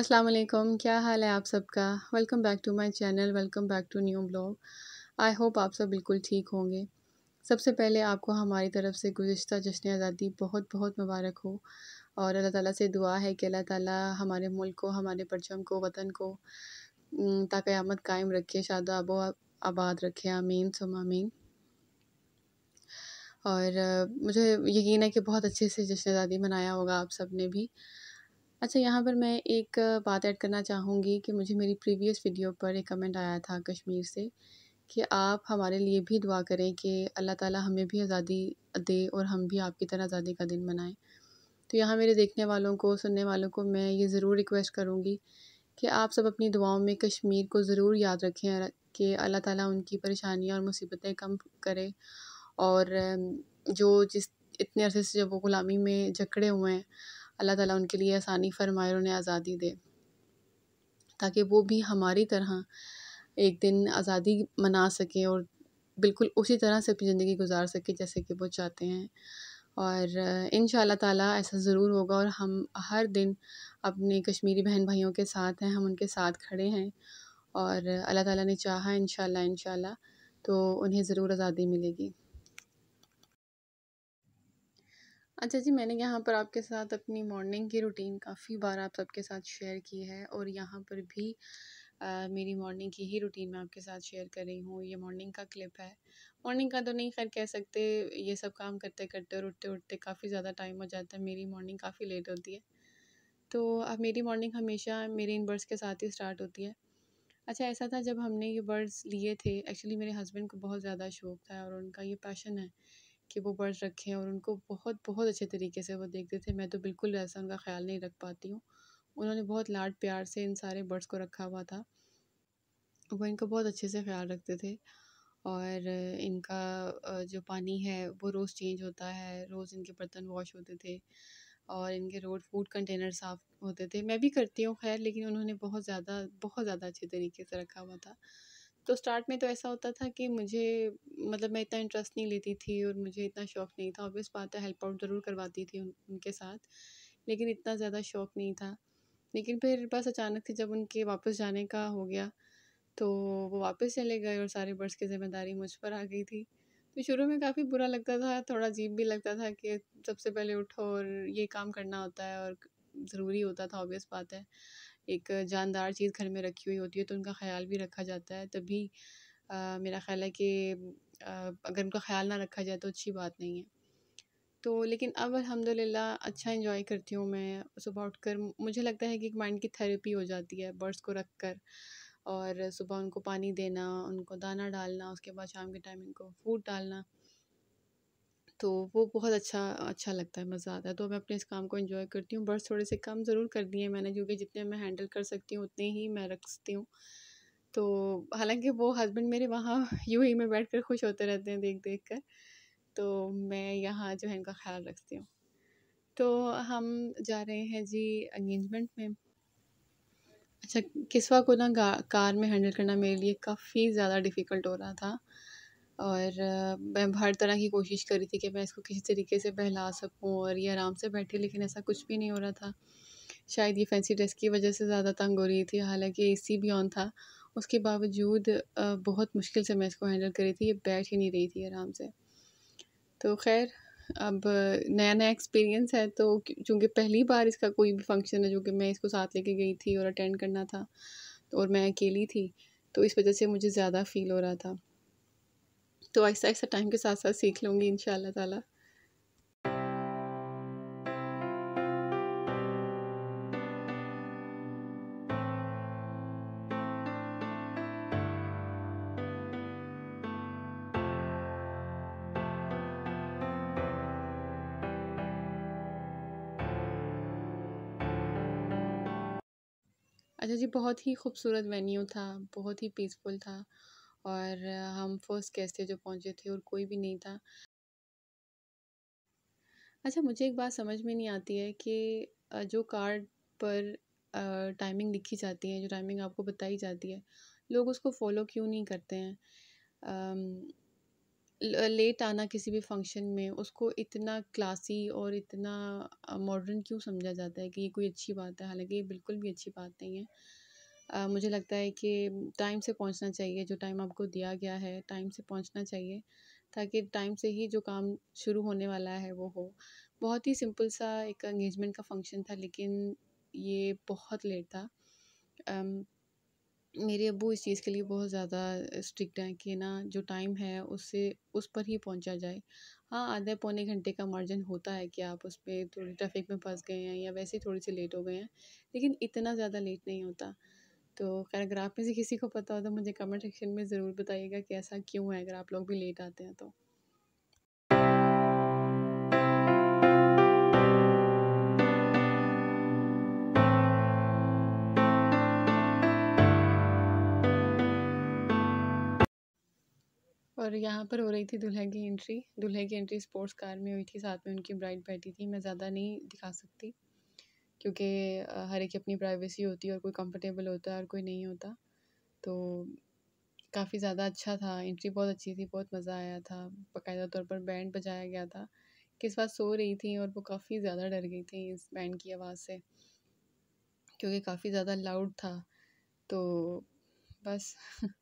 अस्सलाम वालेकुम क्या हाल है आप सबका welcome back to my channel welcome back to new blog I hope आप सब बिल्कुल ठीक होंगे सबसे पहले आपको हमारी तरफ से गुज्त जश्न आज़ादी बहुत बहुत मुबारक हो और अल्लाह ताला से दुआ है कि अल्लाह ताला हमारे मुल्क को हमारे परचम को वतन को ताकयामत कायम रखे शाद आबो आबाद रखे आमीन सुम आमीन और मुझे यकीन है कि बहुत अच्छे से जश्न आज़ादी मनाया होगा आप सब ने भी अच्छा यहाँ पर मैं एक बात ऐड करना चाहूँगी कि मुझे मेरी प्रीवियस वीडियो पर एक कमेंट आया था कश्मीर से कि आप हमारे लिए भी दुआ करें कि अल्लाह ताला हमें भी आज़ादी दे और हम भी आपकी तरह आज़ादी का दिन मनाएं तो यहाँ मेरे देखने वालों को सुनने वालों को मैं ये ज़रूर रिक्वेस्ट करूँगी कि आप सब अपनी दुआओं में कश्मीर को ज़रूर याद रखें कि अल्लाह ताली उनकी परेशानियाँ और मुसीबतें कम करें और जो जिस इतने अरसे से जब वो ग़ुलामी में जकड़े हुए हैं अल्लाह ताला उनके लिए आसानी फरमाए और उन्हें आज़ादी दे ताकि वो भी हमारी तरह एक दिन आज़ादी मना सकें और बिल्कुल उसी तरह से अपनी ज़िंदगी गुजार सकें जैसे कि वो चाहते हैं और इन ताला ऐसा ज़रूर होगा और हम हर दिन अपने कश्मीरी बहन भाइयों के साथ हैं हम उनके साथ खड़े हैं और अल्लाह ताला ने चाहा इन इन तो उन्हें ज़रूर आज़ादी मिलेगी अच्छा जी मैंने यहाँ पर आपके साथ अपनी मॉर्निंग की रूटीन काफ़ी बार आप सबके साथ शेयर की है और यहाँ पर भी आ, मेरी मॉर्निंग की ही रूटीन मैं आपके साथ शेयर कर रही हूँ ये मॉर्निंग का क्लिप है मॉर्निंग का तो नहीं खैर कह सकते ये सब काम करते करते और उठते उठते काफ़ी ज़्यादा टाइम हो जाता है मेरी मॉर्निंग काफ़ी लेट होती है तो अब मेरी मॉर्निंग हमेशा मेरे इन बर्ड्स के साथ ही स्टार्ट होती है अच्छा ऐसा था जब हमने ये बर्ड्स लिए थे एक्चुअली मेरे हस्बैंड को बहुत ज़्यादा शौक था और उनका ये पैशन है कि वो रखे रखें और उनको बहुत बहुत अच्छे तरीके से वो देखते थे मैं तो बिल्कुल ऐसा उनका ख्याल नहीं रख पाती हूँ उन्होंने बहुत लाड प्यार से इन सारे बर्ड्स को रखा हुआ था वो इनका बहुत अच्छे से ख्याल रखते थे और इनका जो पानी है वो रोज़ चेंज होता है रोज़ इनके बर्तन वॉश होते थे और इनके रोड फूड कंटेनर साफ़ होते थे मैं भी करती हूँ खैर लेकिन उन्होंने बहुत ज़्यादा बहुत ज़्यादा अच्छे तरीके से रखा हुआ था तो स्टार्ट में तो ऐसा होता था कि मुझे मतलब मैं इतना इंटरेस्ट नहीं लेती थी और मुझे इतना शौक़ नहीं था ऑब्वियस बात है हेल्प आउट ज़रूर करवाती थी उन, उनके साथ लेकिन इतना ज़्यादा शौक़ नहीं था लेकिन फिर बस अचानक से जब उनके वापस जाने का हो गया तो वो वापस चले गए और सारे बर्ड्स की जिम्मेदारी मुझ पर आ गई थी तो शुरू में काफ़ी बुरा लगता था थोड़ा अजीब भी लगता था कि सबसे पहले उठो और ये काम करना होता है और ज़रूरी होता था ऑब्वियस बात है एक जानदार चीज़ घर में रखी हुई होती है तो उनका ख्याल भी रखा जाता है तभी मेरा ख्याल है कि अगर उनका ख्याल ना रखा जाए तो अच्छी बात नहीं है तो लेकिन अब अल्हम्दुलिल्लाह अच्छा इन्जॉय करती हूँ मैं सुबह उठकर मुझे लगता है कि एक माइंड की थेरेपी हो जाती है बर्ड्स को रख कर और सुबह उनको पानी देना उनको दाना डालना उसके बाद शाम के टाइम उनको फूड डालना तो वो बहुत अच्छा अच्छा लगता है मज़ा आता है तो मैं अपने इस काम को इन्जॉय करती हूँ बर्ड्स थोड़े से कम ज़रूर कर दिए मैंने क्योंकि जितने मैं हैंडल कर सकती हूँ उतने ही मैं रखती हूँ तो हालांकि वो हस्बैंड मेरे वहाँ यू ही में बैठ कर खुश होते रहते हैं देख देख कर तो मैं यहाँ जो है इनका ख्याल रखती हूँ तो हम जा रहे हैं जी एंगेजमेंट में अच्छा किसवा को ना कार में हैंडल करना मेरे लिए काफ़ी ज़्यादा डिफ़िकल्ट हो रहा था और मैं हर तरह की कोशिश कर रही थी कि मैं इसको किसी तरीके से बहला सकूँ और ये आराम से बैठी लेकिन ऐसा कुछ भी नहीं हो रहा था शायद ये फैंसी ड्रेस की वजह से ज़्यादा तंग हो रही थी हालांकि ए सी भी ऑन था उसके बावजूद बहुत मुश्किल से मैं इसको हैंडल कर रही थी ये बैठ ही नहीं रही थी आराम से तो खैर अब नया नया एक्सपीरियंस है तो चूँकि पहली बार इसका कोई भी फंक्शन है जो कि मैं इसको साथ लेके गई थी और अटेंड करना था और मैं अकेली थी तो इस वजह से मुझे ज़्यादा फील हो रहा था तो ऐसा ऐसा टाइम के साथ साथ सीख लूँगी इन ताला अच्छा जी बहुत ही खूबसूरत वेन्यू था बहुत ही पीसफुल था और हम फर्स्ट गेस्ट थे जो पहुंचे थे और कोई भी नहीं था अच्छा मुझे एक बात समझ में नहीं आती है कि जो कार्ड पर टाइमिंग लिखी जाती है जो टाइमिंग आपको बताई जाती है लोग उसको फॉलो क्यों नहीं करते हैं लेट आना किसी भी फंक्शन में उसको इतना क्लासी और इतना मॉडर्न क्यों समझा जाता है कि ये कोई अच्छी बात है हालांकि ये बिल्कुल भी अच्छी बात नहीं है आ, मुझे लगता है कि टाइम से पहुंचना चाहिए जो टाइम आपको दिया गया है टाइम से पहुंचना चाहिए ताकि टाइम से ही जो काम शुरू होने वाला है वो हो बहुत ही सिंपल सा एक एंगेजमेंट का फंक्शन था लेकिन ये बहुत लेट था um, मेरे अबू इस चीज़ के लिए बहुत ज़्यादा स्ट्रिक्ट हैं कि ना जो टाइम है उससे उस पर ही पहुंचा जाए हाँ आधे पौने घंटे का मार्जिन होता है कि आप उस पर थोड़ी ट्रैफिक में फंस गए हैं या वैसे ही थोड़ी सी लेट हो गए हैं लेकिन इतना ज़्यादा लेट नहीं होता तो खैर अगर आप में से किसी को पता हो तो मुझे कमेंट सेक्शन में ज़रूर बताइएगा कि ऐसा क्यों है अगर आप लोग भी लेट आते हैं तो और यहाँ पर हो रही थी दूल्हे की एंट्री दूल्हे की एंट्री स्पोर्ट्स कार में हुई थी साथ में उनकी ब्राइड बैठी थी मैं ज़्यादा नहीं दिखा सकती क्योंकि हर एक की अपनी प्राइवेसी होती है और कोई कंफर्टेबल होता है और कोई नहीं होता तो काफ़ी ज़्यादा अच्छा था एंट्री बहुत अच्छी थी बहुत मज़ा आया था बाकायदा तौर पर बैंड बजाया गया था किस बात सो रही थी और वो काफ़ी ज़्यादा डर गई थी इस बैंड की आवाज़ से क्योंकि काफ़ी ज़्यादा लाउड था तो बस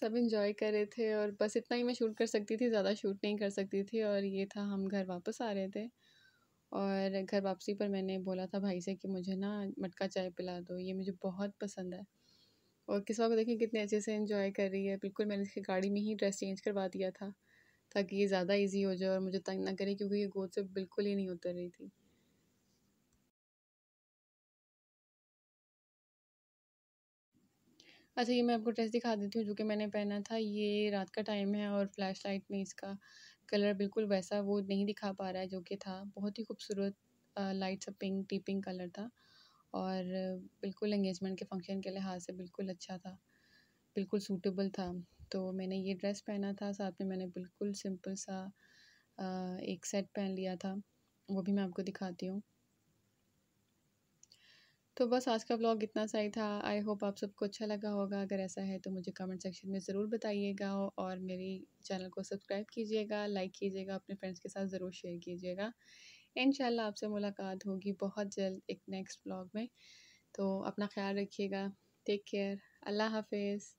सब इंजॉय कर रहे थे और बस इतना ही मैं शूट कर सकती थी ज़्यादा शूट नहीं कर सकती थी और ये था हम घर वापस आ रहे थे और घर वापसी पर मैंने बोला था भाई से कि मुझे ना मटका चाय पिला दो ये मुझे बहुत पसंद है और किस को देखें कितने अच्छे से इन्जॉय कर रही है बिल्कुल मैंने इसकी गाड़ी में ही ड्रेस चेंज करवा दिया था ताकि ये ज़्यादा इजी हो जाए और मुझे तंग ना करे क्योंकि ये गोद से बिल्कुल ही नहीं उतर रही थी अच्छा ये मैं आपको ड्रेस दिखा देती हूँ जो कि मैंने पहना था ये रात का टाइम है और फ्लैश लाइट में इसका कलर बिल्कुल वैसा वो नहीं दिखा पा रहा है जो कि था बहुत ही खूबसूरत लाइट सा पिंक टी पिंक कलर था और बिल्कुल एंगेजमेंट के फंक्शन के लिहाज से बिल्कुल अच्छा था बिल्कुल सूटेबल था तो मैंने ये ड्रेस पहना था साथ में मैंने बिल्कुल सिंपल सा एक सेट पहन लिया था वो भी मैं आपको दिखाती हूँ तो बस आज का ब्लॉग इतना सा ही था आई होप आप सबको अच्छा लगा होगा अगर ऐसा है तो मुझे कमेंट सेक्शन में ज़रूर बताइएगा और मेरी चैनल को सब्सक्राइब कीजिएगा लाइक कीजिएगा अपने फ्रेंड्स के साथ ज़रूर शेयर कीजिएगा इन आपसे मुलाकात होगी बहुत जल्द एक नेक्स्ट ब्लॉग में तो अपना ख्याल रखिएगा टेक केयर अल्लाह हाफिज़